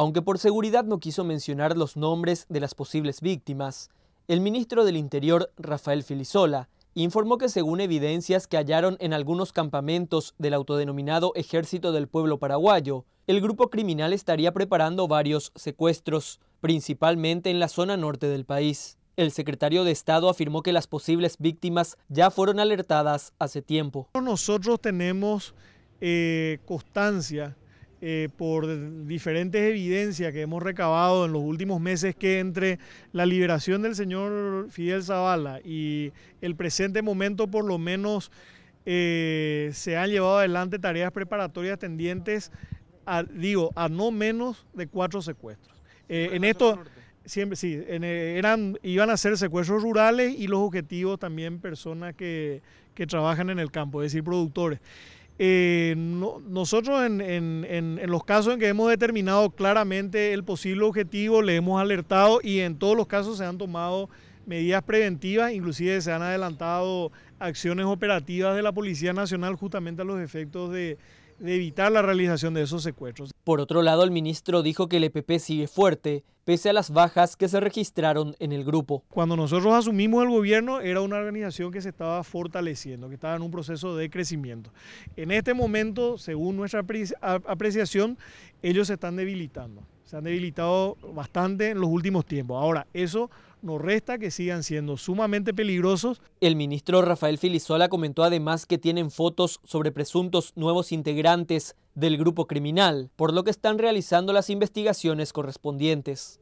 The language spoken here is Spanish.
Aunque por seguridad no quiso mencionar los nombres de las posibles víctimas, el ministro del Interior, Rafael Filisola, informó que según evidencias que hallaron en algunos campamentos del autodenominado Ejército del Pueblo Paraguayo, el grupo criminal estaría preparando varios secuestros, principalmente en la zona norte del país. El secretario de Estado afirmó que las posibles víctimas ya fueron alertadas hace tiempo. Nosotros tenemos eh, constancia eh, por diferentes evidencias que hemos recabado en los últimos meses que entre la liberación del señor Fidel Zavala y el presente momento por lo menos eh, se han llevado adelante tareas preparatorias tendientes a, digo, a no menos de cuatro secuestros. Eh, en esto... siempre sí, eran, iban a ser secuestros rurales y los objetivos también personas que, que trabajan en el campo, es decir, productores. Eh, nosotros en, los casos en que hemos determinado claramente el posible objetivo, le hemos alertado y en todos los casos se han tomado medidas preventivas, inclusive se han adelantado acciones operativas de la Policía Nacional justamente a los efectos de evitar la realización de esos secuestros. Por otro lado, el ministro dijo que el EPP sigue fuerte, pese a las bajas que se registraron en el grupo. Cuando nosotros asumimos el gobierno, era una organización que se estaba fortaleciendo, que estaba en un proceso de crecimiento. En este momento, según nuestra apreciación, ellos se están debilitando se han debilitado bastante en los últimos tiempos. Ahora, eso nos resta que sigan siendo sumamente peligrosos. El ministro Rafael Filizola comentó además que tienen fotos sobre presuntos nuevos integrantes del grupo criminal, por lo que están realizando las investigaciones correspondientes.